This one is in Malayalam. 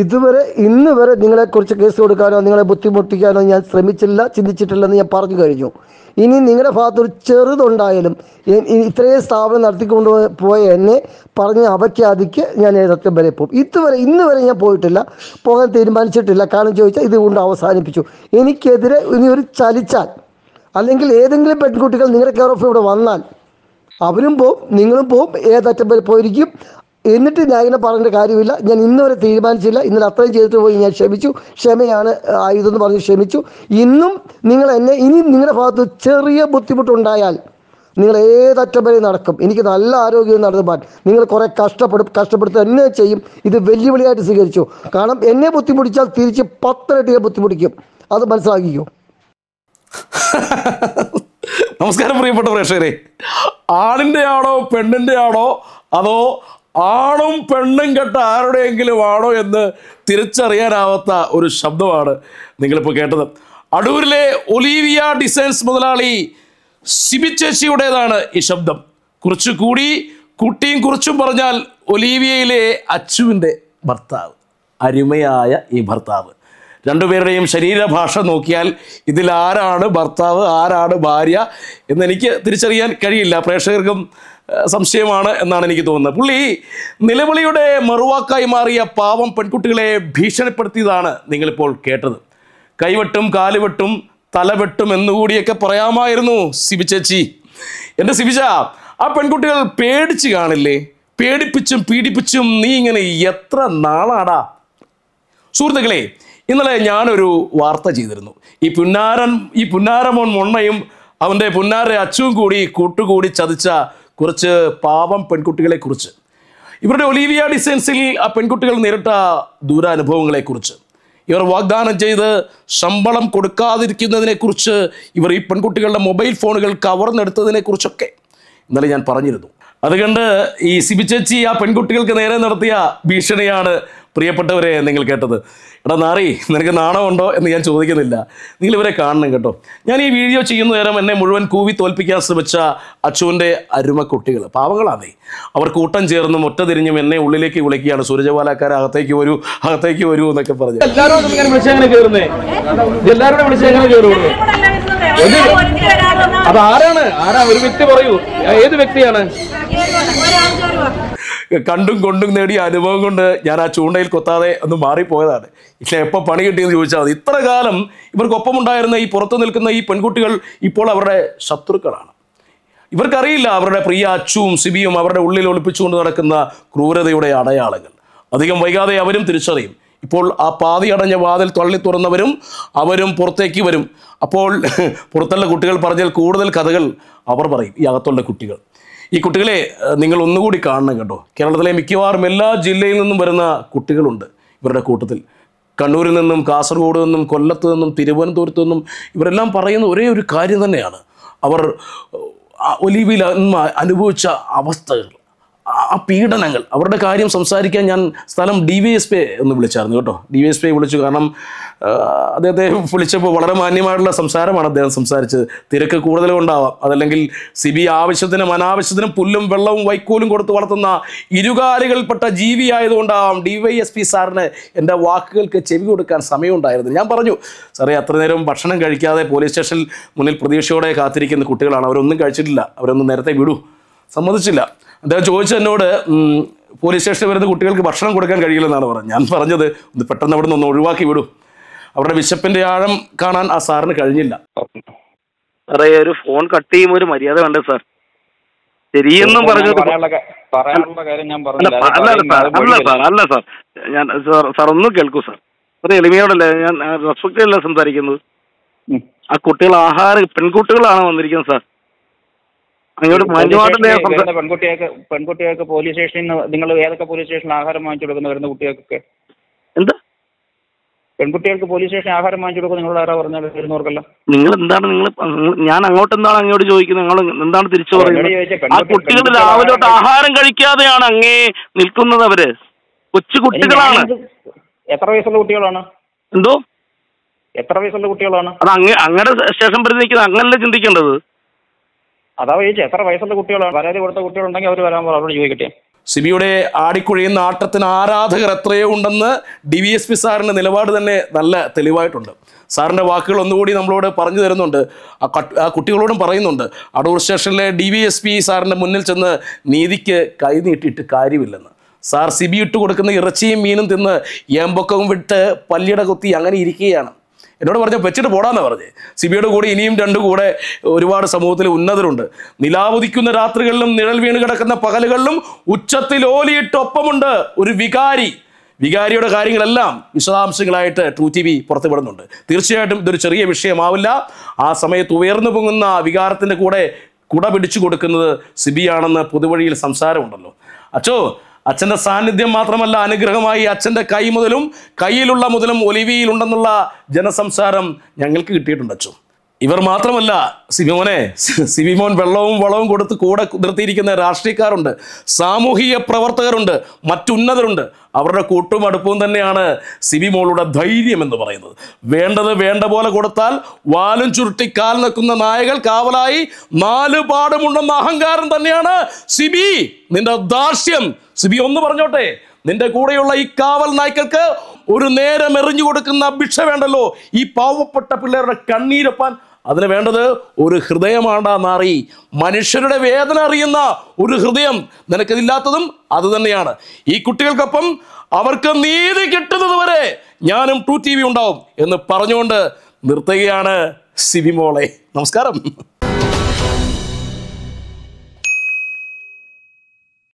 ഇതുവരെ ഇന്ന് വരെ നിങ്ങളെക്കുറിച്ച് കേസ് കൊടുക്കാനോ നിങ്ങളെ ബുദ്ധിമുട്ടിക്കാനോ ഞാൻ ശ്രമിച്ചില്ല ചിന്തിച്ചിട്ടില്ലെന്ന് ഞാൻ പറഞ്ഞു കഴിഞ്ഞു ഇനി നിങ്ങളുടെ ഭാഗത്തൊരു ചെറുതുണ്ടായാലും ഇത്രയും സ്ഥാപനം നടത്തിക്കൊണ്ട് പോയ എന്നെ പറഞ്ഞ് അവയ്ക്കാതിക്ക് ഞാൻ ഏതൊക്കെ വരെ പോകും ഇതുവരെ ഇന്ന് വരെ ഞാൻ പോയിട്ടില്ല പോകാൻ തീരുമാനിച്ചിട്ടില്ല കാരണം ചോദിച്ചാൽ ഇതുകൊണ്ട് അവസാനിപ്പിച്ചു എനിക്കെതിരെ ഇനി ഒരു ചലിച്ചാൽ അല്ലെങ്കിൽ ഏതെങ്കിലും പെൺകുട്ടികൾ നിങ്ങളുടെ കെയർ ഓഫ് ഇവിടെ വന്നാൽ അവരും പോവും നിങ്ങളും പോവും ഏതറ്റം വരെ പോയിരിക്കും എന്നിട്ട് ഞാൻ ഇങ്ങനെ പറഞ്ഞിട്ട് കാര്യമില്ല ഞാൻ ഇന്ന് വരെ തീരുമാനിച്ചില്ല ഇന്നലെ അത്രയും ചെയ്തിട്ട് പോയി ഞാൻ ക്ഷമിച്ചു ക്ഷമയാണ് ആയുധം എന്ന് പറഞ്ഞ് ക്ഷമിച്ചു ഇന്നും നിങ്ങൾ എന്നെ ഇനി നിങ്ങളുടെ ഭാഗത്ത് ചെറിയ ബുദ്ധിമുട്ടുണ്ടായാൽ നിങ്ങൾ ഏതറ്റം വരെ നടക്കും എനിക്ക് നല്ല ആരോഗ്യം നടന്നുപാൻ നിങ്ങൾ കുറേ കഷ്ടപ്പെടും കഷ്ടപ്പെടുത്തുക എന്നെ ചെയ്യും ഇത് വെല്ലുവിളിയായിട്ട് സ്വീകരിച്ചു കാരണം എന്നെ ബുദ്ധിമുട്ടിച്ചാൽ തിരിച്ച് പത്തിരട്ടി ഞാൻ ബുദ്ധിമുട്ടിക്കും അത് മനസ്സിലാക്കിക്കോ നമസ്കാരം പ്രിയപ്പെട്ട പ്രേക്ഷകരെ ആണിൻ്റെ ആണോ പെണ്ണിൻ്റെ ആണോ അതോ ആണും പെണ്ണും കെട്ട ആരുടെയെങ്കിലും ആണോ എന്ന് തിരിച്ചറിയാനാവാത്ത ഒരു ശബ്ദമാണ് നിങ്ങളിപ്പോൾ കേട്ടത് അടൂരിലെ ഒലീവിയ ഡിസൈൻസ് മുതലാളി സിബിച്ചേച്ചിയുടേതാണ് ഈ ശബ്ദം കുറച്ചുകൂടി കുട്ടിയും കുറിച്ചും പറഞ്ഞാൽ ഒലീവിയയിലെ അച്ചുവിൻ്റെ ഭർത്താവ് അരുമയായ ഈ ഭർത്താവ് രണ്ടുപേരുടെയും ശരീരഭാഷ നോക്കിയാൽ ഇതിൽ ആരാണ് ഭർത്താവ് ആരാണ് ഭാര്യ എന്നെനിക്ക് തിരിച്ചറിയാൻ കഴിയില്ല പ്രേക്ഷകർക്കും സംശയമാണ് എന്നാണ് എനിക്ക് തോന്നുന്നത് പുള്ളി നിലവിളിയുടെ മറുവാക്കായി മാറിയ പാവം പെൺകുട്ടികളെ ഭീഷണിപ്പെടുത്തിയതാണ് നിങ്ങളിപ്പോൾ കേട്ടത് കൈവെട്ടും കാലുവെട്ടും തലവെട്ടും എന്നുകൂടിയൊക്കെ പറയാമായിരുന്നു സിബിച്ചേച്ചി എൻ്റെ സിബിച്ച ആ പെൺകുട്ടികൾ പേടിച്ച് കാണില്ലേ പേടിപ്പിച്ചും പീഡിപ്പിച്ചും നീ ഇങ്ങനെ എത്ര നാളാടാ സുഹൃത്തുക്കളെ ഇന്നലെ ഞാനൊരു വാർത്ത ചെയ്തിരുന്നു ഈ പുന്നാരൻ ഈ പുന്നാരമോൻ മുണ്ണയും അവൻ്റെ പുന്നാര അച്ചും കൂടി കൂട്ടുകൂടി ചതിച്ച കുറച്ച് പാവം പെൺകുട്ടികളെക്കുറിച്ച് ഇവരുടെ ഒലീവിയ ഡിസൈൻസിൽ ആ പെൺകുട്ടികൾ നേരിട്ട ദൂരാനുഭവങ്ങളെക്കുറിച്ച് ഇവർ വാഗ്ദാനം ചെയ്ത് ശമ്പളം കൊടുക്കാതിരിക്കുന്നതിനെക്കുറിച്ച് ഇവർ ഈ പെൺകുട്ടികളുടെ മൊബൈൽ ഫോണുകൾ കവർന്നെടുത്തതിനെക്കുറിച്ചൊക്കെ ഇന്നലെ ഞാൻ പറഞ്ഞിരുന്നു അതുകൊണ്ട് ഈ സിബിച്ചേച്ചി ആ പെൺകുട്ടികൾക്ക് നേരെ നടത്തിയ ഭീഷണിയാണ് പ്രിയപ്പെട്ടവരെ നിങ്ങൾ കേട്ടത് എടാ നാറി നിനക്ക് നാണമുണ്ടോ എന്ന് ഞാൻ ചോദിക്കുന്നില്ല നിങ്ങൾ ഇവരെ കാണണം കേട്ടോ ഞാൻ ഈ വീഡിയോ ചെയ്യുന്ന നേരം എന്നെ മുഴുവൻ കൂവി തോൽപ്പിക്കാൻ ശ്രമിച്ച അച്ചുവിൻ്റെ അരുമക്കുട്ടികൾ പാവങ്ങളാണേ അവർ കൂട്ടം ചേർന്നും ഒറ്റ തിരിഞ്ഞും എന്നെ ഉള്ളിലേക്ക് വിളിക്കുകയാണ് സൂരജവാലാക്കാർ അകത്തേക്ക് വരൂ അകത്തേക്ക് വരൂ എന്നൊക്കെ പറഞ്ഞു എല്ലാവരും എല്ലാവരും അത് ആരാണ് ആരാ ഒരു വ്യക്തി പറയൂ ഏത് വ്യക്തിയാണ് കണ്ടും കൊണ്ടും നേടിയ അനുഭവം കൊണ്ട് ഞാൻ ആ ചൂണ്ടയിൽ കൊത്താതെ ഒന്ന് മാറിപ്പോയതാണ് ഇല്ല എപ്പോൾ പണി കിട്ടിയെന്ന് ചോദിച്ചാൽ മതി ഇത്ര കാലം ഇവർക്കൊപ്പം ഉണ്ടായിരുന്ന ഈ പുറത്തു നിൽക്കുന്ന ഈ പെൺകുട്ടികൾ ഇപ്പോൾ അവരുടെ ശത്രുക്കളാണ് ഇവർക്കറിയില്ല അവരുടെ പ്രിയ അച്ചുവും സിബിയും അവരുടെ ഉള്ളിൽ ഒളിപ്പിച്ചുകൊണ്ട് നടക്കുന്ന ക്രൂരതയുടെ അടയാളങ്ങൾ അധികം വൈകാതെ അവരും തിരിച്ചറിയും ഇപ്പോൾ ആ പാതി അടഞ്ഞ വാതിൽ തള്ളി തുറന്നവരും അവരും പുറത്തേക്ക് വരും അപ്പോൾ പുറത്തുള്ള കുട്ടികൾ പറഞ്ഞാൽ കൂടുതൽ കഥകൾ അവർ പറയും ഈ അകത്തുള്ള കുട്ടികൾ ഈ കുട്ടികളെ നിങ്ങൾ ഒന്നുകൂടി കാണണം കേട്ടോ കേരളത്തിലെ മിക്കവാറും എല്ലാ ജില്ലയിൽ നിന്നും വരുന്ന കുട്ടികളുണ്ട് ഇവരുടെ കൂട്ടത്തിൽ കണ്ണൂരിൽ നിന്നും കാസർഗോഡ് നിന്നും കൊല്ലത്ത് നിന്നും തിരുവനന്തപുരത്ത് നിന്നും ഇവരെല്ലാം പറയുന്ന ഒരേ ഒരു കാര്യം തന്നെയാണ് അവർ ഒലിവിൽ അനുഭവിച്ച അവസ്ഥകൾ ആ പീഡനങ്ങൾ അവരുടെ കാര്യം സംസാരിക്കാൻ ഞാൻ സ്ഥലം ഡി വി എസ് പി ഒന്ന് വിളിച്ചായിരുന്നു കേട്ടോ ഡി വി എസ് പി വിളിച്ചു കാരണം അദ്ദേഹത്തെ വിളിച്ചപ്പോൾ വളരെ മാന്യമായിട്ടുള്ള സംസാരമാണ് അദ്ദേഹം സംസാരിച്ചത് തിരക്ക് കൂടുതലും ഉണ്ടാവാം അതല്ലെങ്കിൽ സി ബി ആവശ്യത്തിനും അനാവശ്യത്തിനും പുല്ലും വെള്ളവും വൈക്കോലും കൊടുത്ത് വളർത്തുന്ന ഇരുകാലുകൾപ്പെട്ട ജീവി ആയതുകൊണ്ടാവാം ഡി വൈ എസ് പി സാറിന് എൻ്റെ വാക്കുകൾക്ക് ചെവി കൊടുക്കാൻ സമയമുണ്ടായിരുന്നു ഞാൻ പറഞ്ഞു സാറേ അത്ര നേരം ഭക്ഷണം കഴിക്കാതെ പോലീസ് സ്റ്റേഷനിൽ മുന്നിൽ പ്രതീക്ഷയോടെ കാത്തിരിക്കുന്ന കുട്ടികളാണ് അവരൊന്നും കഴിച്ചിട്ടില്ല അവരൊന്നും നേരത്തെ വിടൂ സമ്മതിച്ചില്ല അദ്ദേഹം ചോദിച്ചെന്നോട് പോലീസ് സ്റ്റേഷനിൽ വരുന്ന കുട്ടികൾക്ക് ഭക്ഷണം കൊടുക്കാൻ കഴിയില്ലെന്നാണ് പറഞ്ഞത് ഞാൻ പറഞ്ഞത് പെട്ടെന്ന് അവിടെ നിന്ന് ഒഴിവാക്കി വിടും അവരുടെ വിശപ്പിന്റെ ആഴം കാണാൻ ആ സാറിന് കഴിഞ്ഞില്ല സാറേ ഒരു ഫോൺ കട്ട് ചെയ്യുമ്പോൾ ഒരു മര്യാദ വേണ്ടേ സാർ ശരിയെന്നും പറഞ്ഞു അല്ല സാർ അല്ല സാർ ഞാൻ സാർ സാർ ഒന്നും കേൾക്കൂ സാർ സാർ എളിമയോടല്ലേ ഞാൻ റെസ്പെക്ട് അല്ല സംസാരിക്കുന്നത് ആ കുട്ടികൾ ആഹാരം പെൺകുട്ടികളാണ് വന്നിരിക്കുന്നത് സാർ നിങ്ങളുടെ മഞ്ഞുവാട്ടിന്റെ പെൺകുട്ടികൾക്ക് പെൺകുട്ടികൾക്ക് പോലീസ് സ്റ്റേഷനിൽ നിന്ന് നിങ്ങൾ ഏതൊക്കെ പോലീസ് സ്റ്റേഷനിൽ ആഹാരം വാങ്ങിച്ചു കൊടുക്കുന്നു വരുന്ന കുട്ടികൾക്കൊക്കെ എന്താ പെൺകുട്ടികൾക്ക് പോലീസ് സ്റ്റേഷനിൽ ആഹാരം വാങ്ങിച്ചു കൊടുക്കും നിങ്ങളോട് ആരാ പറഞ്ഞാൽ വരുന്നവർക്കല്ല നിങ്ങൾ എന്താണ് നിങ്ങൾ ഞാൻ അങ്ങോട്ട് എന്താണ് അങ്ങോട്ട് ചോദിക്കുന്നത് നിങ്ങൾ എന്താണ് തിരിച്ചു പറയുന്നത് ആ കുട്ടികൾ രാവിലെ തൊട്ട് ആഹാരം കഴിക്കാതെയാണ് അങ്ങേ നിൽക്കുന്നത് അവര് കൊച്ചു കുട്ടികളാണ് എത്ര വയസ്സുള്ള കുട്ടികളാണ് എന്തോ എത്ര വയസ്സുള്ള കുട്ടികളാണ് അത് അങ്ങ് അങ്ങനെ സ്റ്റേഷൻ പരിധി നിൽക്കുന്നത് അങ്ങനല്ലേ ചിന്തിക്കേണ്ടത് അതാ ചേച്ചി എത്ര വയസ്സുള്ള കുട്ടികളാണ് പരാതി കൊടുത്ത കുട്ടികളുണ്ടെങ്കിൽ അവർ വരാൻ അവരോട് ചോദിക്കട്ടെ സിബിയുടെ ആടിക്കുഴയുന്ന ആട്ടത്തിന് ആരാധകർ എത്രയോ ഉണ്ടെന്ന് ഡി വി എസ് പി സാറിൻ്റെ നിലപാട് തന്നെ നല്ല തെളിവായിട്ടുണ്ട് സാറിൻ്റെ വാക്കുകൾ ഒന്നുകൂടി നമ്മളോട് പറഞ്ഞു തരുന്നുണ്ട് ആ കുട്ടികളോടും പറയുന്നുണ്ട് അടൂർ സ്റ്റേഷനിലെ ഡി വി എസ് പി സാറിൻ്റെ മുന്നിൽ ചെന്ന് നീതിക്ക് കൈനീട്ടിയിട്ട് കാര്യമില്ലെന്ന് സാർ സിബി ഇട്ട് കൊടുക്കുന്ന ഇറച്ചിയും മീനും തിന്ന് ഏമ്പൊക്കവും വിട്ട് പല്ലിട കുത്തി അങ്ങനെ ഇരിക്കുകയാണ് എന്നോട് പറഞ്ഞ വെച്ചിട്ട് പോടാന്ന് പറഞ്ഞ് സിബിയുടെ കൂടെ ഇനിയും രണ്ടു കൂടെ ഒരുപാട് സമൂഹത്തിൽ ഉന്നതരുണ്ട് നിലാവുദിക്കുന്ന രാത്രികളിലും നിഴൽ വീണ് കിടക്കുന്ന പകലുകളിലും ഉച്ചത്തിൽ ഓലിയിട്ടൊപ്പമുണ്ട് ഒരു വികാരി വികാരിയുടെ കാര്യങ്ങളെല്ലാം വിശദാംശങ്ങളായിട്ട് ടു ടി വി പുറത്തുവിടുന്നുണ്ട് തീർച്ചയായിട്ടും ഇതൊരു ചെറിയ വിഷയമാവില്ല ആ സമയത്ത് ഉയർന്നു പൊങ്ങുന്ന വികാരത്തിൻ്റെ കൂടെ കുട പിടിച്ചു കൊടുക്കുന്നത് സിബിയാണെന്ന് പൊതുവഴിയിൽ സംസാരമുണ്ടല്ലോ അച്ചോ അച്ഛൻ്റെ സാന്നിധ്യം മാത്രമല്ല അനുഗ്രഹമായി അച്ഛൻ്റെ കൈ മുതലും കയ്യിലുള്ള മുതലും ഒലിവിയിലുണ്ടെന്നുള്ള ജനസംസാരം ഞങ്ങൾക്ക് കിട്ടിയിട്ടുണ്ട് അച്ഛൻ ഇവർ മാത്രമല്ല സിമോനെ സിബിമോൻ വെള്ളവും വളവും കൊടുത്ത് കൂടെ നിർത്തിയിരിക്കുന്ന രാഷ്ട്രീയക്കാരുണ്ട് സാമൂഹിക പ്രവർത്തകരുണ്ട് മറ്റുന്നതരുണ്ട് അവരുടെ കൂട്ടും അടുപ്പവും തന്നെയാണ് സിബിമോളുടെ ധൈര്യം എന്ന് പറയുന്നത് വേണ്ടത് വേണ്ട പോലെ കൊടുത്താൽ വാലും ചുരുട്ടി കാൽ നിൽക്കുന്ന നായകൾ കാവലായി നാല് പാടുമുണ്ടെന്ന അഹങ്കാരം തന്നെയാണ് സിബി നിന്റെ ദാർഷ്യം സിബി ഒന്ന് പറഞ്ഞോട്ടെ നിന്റെ കൂടെയുള്ള ഈ കാവൽ നായ്ക്കൾക്ക് ഒരു നേരം എറിഞ്ഞു കൊടുക്കുന്ന ഭിക്ഷ വേണ്ടല്ലോ ഈ പാവപ്പെട്ട പിള്ളേരുടെ കണ്ണീരപ്പാൻ അതിന് വേണ്ടത് ഒരു ഹൃദയമാണ് നാറി മനുഷ്യരുടെ വേദന അറിയുന്ന ഒരു ഹൃദയം നിനക്കതില്ലാത്തതും അത് തന്നെയാണ് ഈ കുട്ടികൾക്കൊപ്പം അവർക്ക് നീതി കിട്ടുന്നത് വരെ ഞാനും ടു ടി വി ഉണ്ടാവും എന്ന് പറഞ്ഞുകൊണ്ട് നിർത്തുകയാണ് സിബിമോളെ നമസ്കാരം